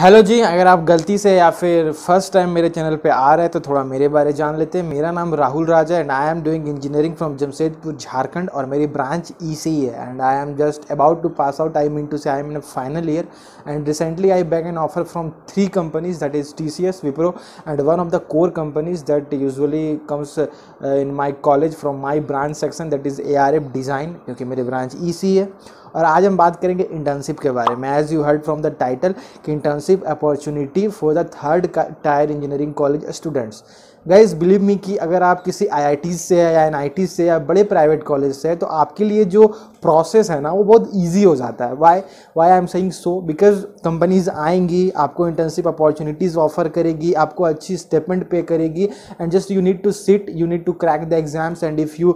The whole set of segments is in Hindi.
हेलो जी अगर आप गलती से या फिर फर्स्ट टाइम मेरे चैनल पे आ रहे हैं तो थोड़ा मेरे बारे जान लेते हैं मेरा नाम Rahul Raja and I am doing engineering from Jamshedpur Jharkhand और मेरी ब्रांच ई सी है and I am just about to pass out I mean to say I am in final year and recently I back an offer from three companies that is T C S Wipro and one of the core companies that usually comes in my college from my branch section that is a R F design क्योंकि मेरी ब्रांच ई सी है और आज हम बात करेंगे इंटर्नशिप के बारे में as you heard from the title कि internship opportunity for the third tier engineering college students guys believe me कि अगर आप किसी आई से है या एन से या बड़े प्राइवेट कॉलेज से है तो आपके लिए जो प्रोसेस है ना वो बहुत ईजी हो जाता है why why I am saying so because companies आएंगी आपको इंटर्नशिप अपॉर्चुनिटीज़ ऑफर करेगी आपको अच्छी स्टेपमेंट पे करेगी and just you need to sit you need to crack the exams and if you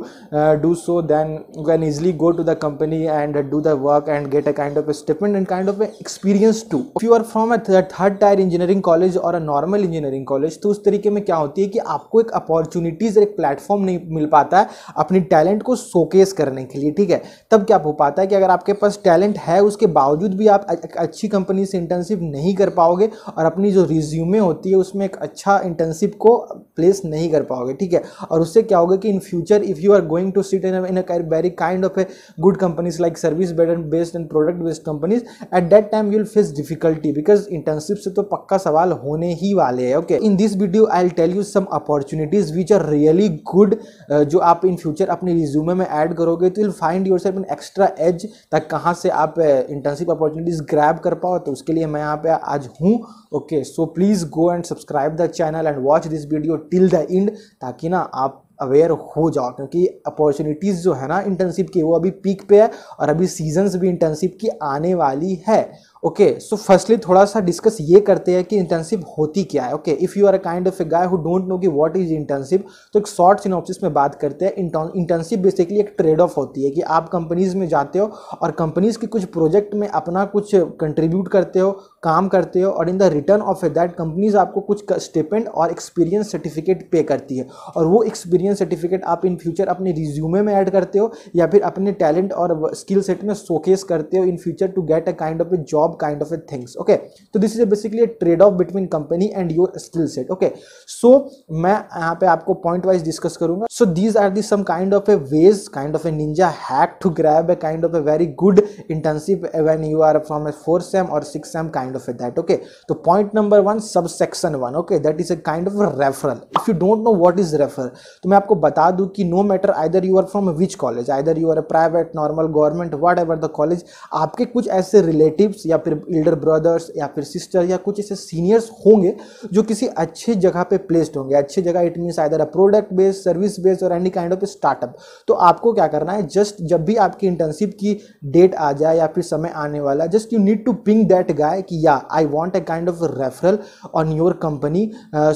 do so then you can easily go to the company and do the work and get a kind of a and kind of a experience too if you are from a third tier engineering college और अ नॉर्मल इंजीनियरिंग कॉलेज तो उस तरीके में क्या होती है कि आपको एक अपॉर्चुनिटीज़ एक प्लेटफॉर्म नहीं मिल पाता है अपनी टैलेंट को शोकेस करने के लिए ठीक है तब क्या हो पाता है कि अगर आपके पास टैलेंट है उसके बावजूद भी आप अच्छी कंपनी से इंटर्नशिप नहीं कर पाओगे और अपनी जो रिज्यूमे होती है उसमें एक अच्छा इंटर्नशिप को प्लेस नहीं कर पाओगे ठीक है और उससे क्या होगा कि in future if you are going to sit in in very kind of a good companies like service based and based and product based companies at that time you'll face difficulty because internship से तो पक्का सवाल होने ही वाले हैं okay in this video I will tell you some some opportunities which are really good जो आप इन फ्यूचर अपने रिज्यूमे में ऐड करोगे तो will find yourself in extra edge तक कहाँ से आप इंटर्नशिप अपॉर्चुनिटीज़ ग्रैब कर पाओ तो उसके लिए मैं यहाँ पे आज हूँ okay so please go and subscribe the channel and watch this video till the end ताकि ना आप अवेयर हो जाओ क्योंकि अपॉर्चुनिटीज़ जो है ना इंटर्नशिप की वो अभी पीक पे है और अभी सीजन्स भी इंटर्नशिप की आने वाली है ओके सो फर्स्टली थोड़ा सा डिस्कस ये करते हैं कि इंटर्नशिप होती क्या है okay if you are a kind of a guy who don't know कि व्हाट इज इंटर्नशिप तो एक शॉर्ट सिनॉप्सिस में बात करते हैं इंटर्नशिप बेसिकली एक ट्रेड ऑफ होती है कि आप कंपनीज में जाते हो और कंपनीज के कुछ प्रोजेक्ट में अपना कुछ कंट्रीब्यूट करते हो काम करते हो और in the return of a that companies आपको कुछ स्टेपेंट और एक्सपीरियंस सर्टिफिकेट पे करती है और वो एक्सपीरियंस सर्टिफिकेट आप इन फ्यूचर अपने रिज्यूमे में ऐड करते हो या फिर अपने टैलेंट और स्किल सेट में शोकेस करते हो in future to get a kind of a job job kind of a things okay so this is a basically a trade off between company and your skill set okay so मैं यहाँ पे आपको point wise discuss करूँगा so these are the some kind of a ways kind of a ninja hack to grab a kind of a very good internship when you are from a four sem or six sem kind of a that okay so point number one subsection one okay that is a kind of a referral if you don't know what is referral तो मैं आपको बता दूँ कि no matter either you are from which college either you are a private normal government whatever the college आपके कुछ ऐसे relatives या या फिर एल्डर ब्रदर्स या फिर सिस्टर या कुछ ऐसे सीनियर्स होंगे जो किसी अच्छे जगह पे प्लेस्ड होंगे अच्छे जगह it means either a product based service based और एनी काइंड ऑफ स्टार्टअप तो आपको क्या करना है जस्ट जब भी आपकी इंटर्नशिप की डेट आ जाए या फिर समय आने वाला just you need to ping that guy कि या I want a kind of referral on your company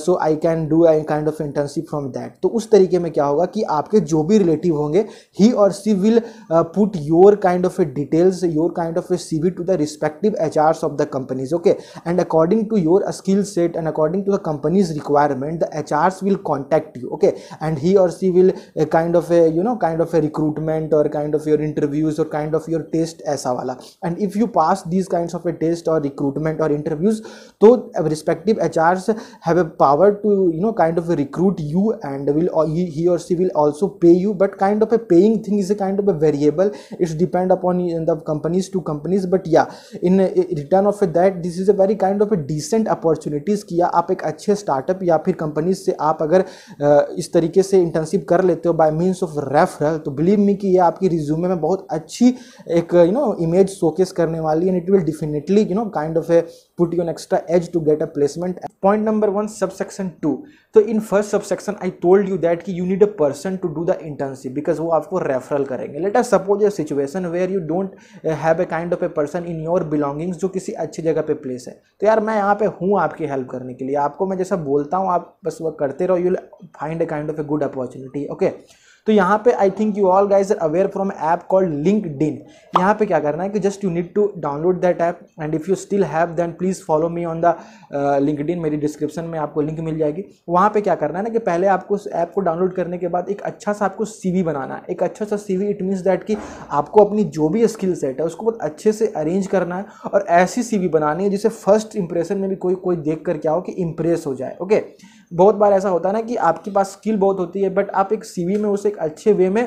so I can do I kind of internship from that तो उस तरीके में क्या होगा कि आपके जो भी रिलेटिव होंगे he or she will put your kind of a details your kind of a C to the respective respective HRs of the companies. Okay, and according to your skill set and according to the company's requirement, the HRs will contact you. Okay, and he or she will uh, kind of a you know kind of a recruitment or kind of your interviews or kind of your test as wala. And if you pass these kinds of a test or recruitment or interviews, so uh, respective HRs have a power to you know kind of recruit you and will uh, he, he or she will also pay you. But kind of a paying thing is a kind of a variable. It's depend upon the companies to companies. But yeah, in in return of that this is a very kind of a decent opportunities कि आप एक अच्छे स्टार्टअप या फिर कंपनीज से आप अगर इस तरीके से इंटर्नशिप कर लेते हो बाय मीन्स ऑफ रेफरल तो बिलीव मी कि ये आपकी रिज्यूमे में बहुत अच्छी एक यू नो इमेज शोकेस करने वाली and it will definitely you know kind of a put you an extra edge to get a placement. Point number one, subsection two. In first subsection I told you that that you need a person to do the internship because वो आपको रेफरल करेंगे let us suppose a situation where you don't have a kind of a person in your belongings जो किसी अच्छी जगह पे प्लेस है तो यार मैं यहाँ पे हूँ आपकी हेल्प करने के लिए आपको मैं जैसा बोलता हूँ आप बस वह करते रहो you find a kind of a good opportunity okay तो यहाँ पे I think you all guys are aware from app called LinkedIn यहाँ पे क्या करना है कि just you need to download that app and if you still have then please follow me on the LinkedIn मेरी डिस्क्रिप्शन में आपको लिंक मिल जाएगी वहाँ पे क्या करना है ना कि पहले आपको उस ऐप को डाउनलोड करने के बाद एक अच्छा सा आपको सी बनाना है एक अच्छा सा सी इट मीन्स दैट कि आपको अपनी जो भी स्किल सेट है उसको बहुत अच्छे से अरेंज करना है और ऐसी सी बनानी है जिसे फर्स्ट इंप्रेशन में भी कोई कोई देख कर क्या हो कि इम्प्रेस हो जाए ओके okay? बहुत बार ऐसा होता है ना कि आपके पास स्किल बहुत होती है बट आप एक सीवी में उसे एक अच्छे वे में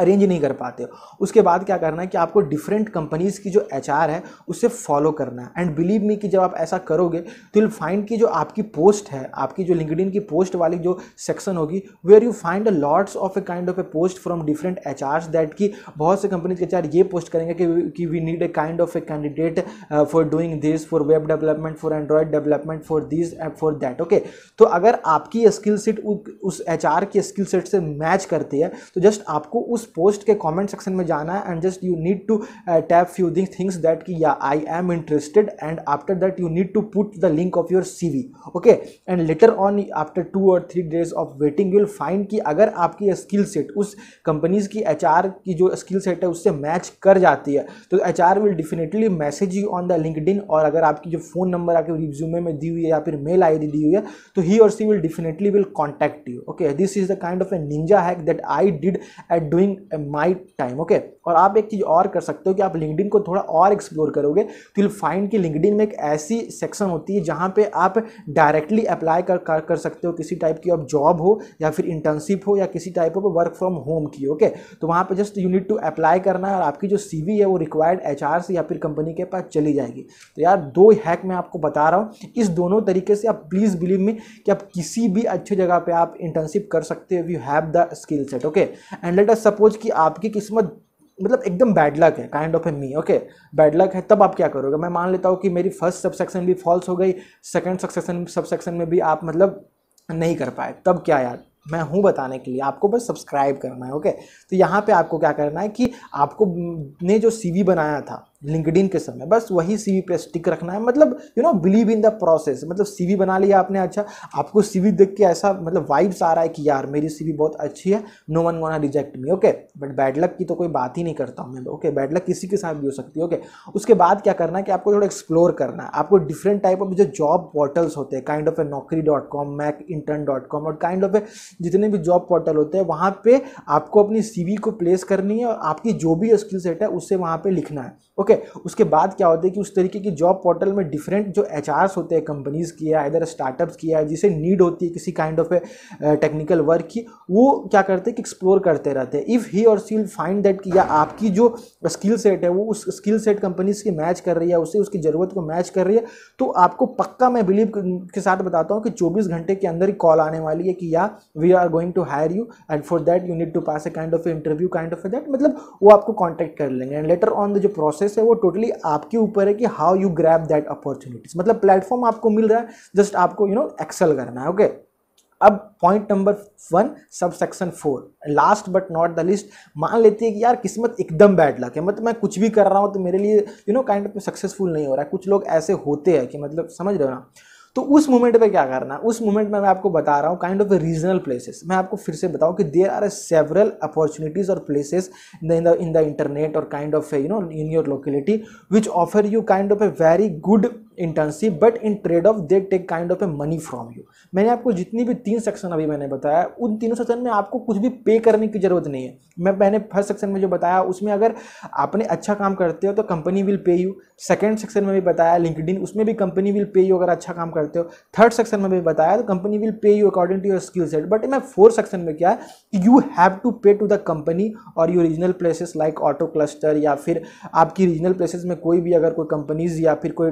अरेंज नहीं कर पाते हो उसके बाद क्या करना है कि आपको डिफरेंट कंपनीज़ की जो एच है उससे फॉलो करना है एंड बिलीव मी कि जब आप ऐसा करोगे तो यू फाइंड की जो आपकी पोस्ट है आपकी जो लिंकड की पोस्ट वाली जो सेक्शन होगी where you find lots of a kind of a post from different H that की बहुत से कंपनीज के चार ये पोस्ट करेंगे कि we need a kind of a candidate for doing this for web development for Android development for this and for that okay तो अगर आपकी स्किल सेट उस एच की स्किल सेट से मैच करती है तो जस्ट आपको उस उस पोस्ट के कमेंट सेक्शन में जाना है and just you need to tap few thing things that कि या I am interested and after that you need to put the link of your C okay and later on after two और three days of waiting you will find कि अगर आपकी स्किल सेट उस कंपनीज की एच की जो स्किल सेट है उससे मैच कर जाती है तो H will definitely message you on the linked और अगर आपकी जो फ़ोन नंबर आपके रिज्यूमे में दी हुई है या फिर मेल आई दी हुई है तो he or she will definitely will contact you okay this is the kind of a ninja hack that I did at doing during my time okay और आप एक चीज़ और कर सकते हो कि आप लिंकड को थोड़ा और एक्सप्लोर करोगे तो यू फाइंड कि लिंकड में एक ऐसी सेक्शन होती है जहाँ पे आप डायरेक्टली अप्लाई कर, कर कर सकते हो किसी टाइप की आप जॉब हो या फिर इंटर्नशिप हो या किसी type of work from home की ओके तो वहाँ पर जस्ट यूनिट टू अप्लाई करना है और आपकी जो सी है वो रिक्वायर्ड एच से या फिर कंपनी के पास चली जाएगी तो यार दो हैक मैं आपको बता रहा हूँ इस दोनों तरीके से आप प्लीज़ बिलीव मी कि आप किसी भी अच्छी जगह पर आप इंटर्नशिप कर सकते हो you have the skill set okay and let us suppose कि आपकी किस्मत मतलब एकदम बैड लक है kind of a me okay bad luck है तब आप क्या करोगे मैं मान लेता हूँ कि मेरी फर्स्ट सब सेक्शन भी फॉल्स हो गई सेकेंड सक्सेक्शन सब सेक्शन में भी आप मतलब नहीं कर पाए तब क्या यार मैं हूँ बताने के लिए आपको बस सब्सक्राइब करना है ओके तो यहाँ पे आपको क्या करना है कि आपको ने जो सीवी बनाया था लिंकडिन के समय बस वही सी वी पे स्टिक रखना है मतलब you know believe in the process मतलब वी बना लिया आपने अच्छा आपको सी वी देख के ऐसा मतलब वाइब्स आ रहा है कि यार मेरी सी वी बहुत अच्छी है no one gonna reject me okay but bad luck की तो कोई बात ही नहीं करता हूँ मैं ओके बैड लक किसी के साथ भी हो सकती है ओके उसके बाद क्या करना है कि आपको थोड़ा एक्सप्लोर करना है आपको डिफरेंट टाइप ऑफ जो जॉब पोर्टल्स होते हैं kind of a Naukri dot com मैक इंटर्न डॉट कॉम और काइंड ऑफ ए जितने भी जॉब पोर्टल होते हैं वहाँ पर आपको अपनी सी को प्लेस करनी है और आपकी जो भी स्किल सेट है उससे वहाँ पर लिखना है ओके okay, उसके बाद क्या होता है कि उस तरीके की जॉब पोर्टल में डिफरेंट जो एच होते हैं कंपनीज़ की या इधर स्टार्टअप्स की या जिसे नीड होती है किसी kind of a technical work की वो क्या करते हैं कि एक्सप्लोर करते रहते हैं इफ़ ही और सील फाइंड दैट कि या आपकी जो स्किल सेट है वो उस स्किल सेट कंपनीज की मैच कर रही है उसे उसकी ज़रूरत को मैच कर रही है तो आपको पक्का मैं बिलीव के साथ बताता हूँ कि चौबीस घंटे के अंदर ही कॉल आने वाली है कि या we are going to hire you and for that you need to pass a kind of interview kind of that मतलब वो आपको कॉन्टैक्ट कर लेंगे एंड लेटर ऑन द जो प्रोसेस प्रोसेस है वो टोटली आपके ऊपर है कि how you grab that opportunities मतलब प्लेटफॉर्म आपको मिल रहा है जस्ट आपको यू नो एक्सेल करना है ओके okay? अब point number one sub section four last but not the least मान लेती है कि यार किस्मत एकदम बैड लक है मतलब मैं कुछ भी कर रहा हूँ तो मेरे लिए you know kind of successful नहीं हो रहा है कुछ लोग ऐसे होते हैं कि मतलब समझ रहे हो ना तो उस मोमेंट पे क्या करना है उस मोमेंट में मैं आपको बता रहा हूँ काइंड ऑफ रीजनल प्लेसेस मैं आपको फिर से बताऊँ कि देर आर सेवरल अपॉर्चुनिटीज और places in the in the internet और kind of you know in your locality which offer you kind of a very good internship but in trade of they take kind of a money from you मैंने आपको जितनी भी तीन सेक्शन अभी मैंने बताया उन तीनों सेक्शन में आपको कुछ भी पे करने की ज़रूरत नहीं है मैं मैंने फर्स्ट सेक्शन में जो बताया उसमें अगर आपने अच्छा काम करते हो तो company will pay you second section में भी बताया इन उसमें भी कंपनी विल पे यू अगर अच्छा काम करते हो थर्ड सेक्शन में भी बताया तो company will pay you according to your skill set but मैं फोर्थ सेक्शन में क्या है you have to pay to the company और you regional places like auto cluster या फिर आपकी रीजनल प्लेसेस में कोई भी अगर कोई कंपनीज या फिर कोई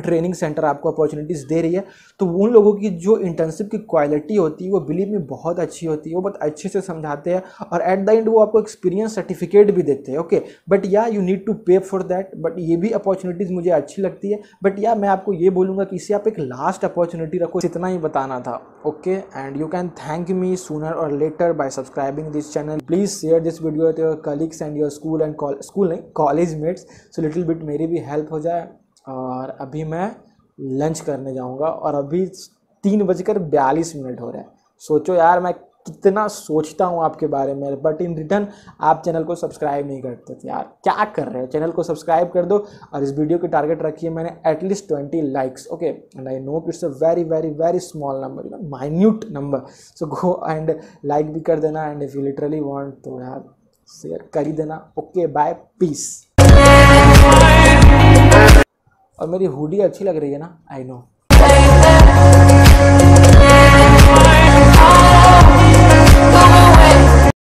ट्रेनिंग सेंटर आपको अपॉर्चुनिटीज़ दे रही है तो उन लोगों की जो इंटर्नशिप की क्वालिटी होती है वो बिलीव में बहुत अच्छी होती है वो बहुत अच्छे से समझाते हैं और एट द एंड वो आपको एक्सपीरियंस सर्टिफिकेट भी देते हैं okay but yeah you need to pay for that but ये भी अपॉर्चुनिटीज़ मुझे अच्छी लगती है बट या मैं आपको ये बोलूँगा कि इसे आप एक लास्ट अपॉर्चुनिटी रखो इतना ही बताना था okay and you can thank me sooner or later by subscribing this channel please share this video your colleagues and your school and school नहीं college mates so little bit मेरी भी हेल्प हो जाए और अभी मैं लंच करने जाऊंगा और अभी तीन बजकर बयालीस मिनट हो रहा है सोचो यार मैं कितना सोचता हूँ आपके बारे में बट इन रिटर्न आप चैनल को सब्सक्राइब नहीं करते थे यार क्या कर रहे हो चैनल को सब्सक्राइब कर दो और इस वीडियो की टारगेट रखिए मैंने at least twenty likes okay and I know it's a very very very small number you know minute number so go and like भी कर देना and if you literally want तो यार शेयर कर ही देना ओके बाय पीस और मेरी हुडी अच्छी लग रही है ना आई नो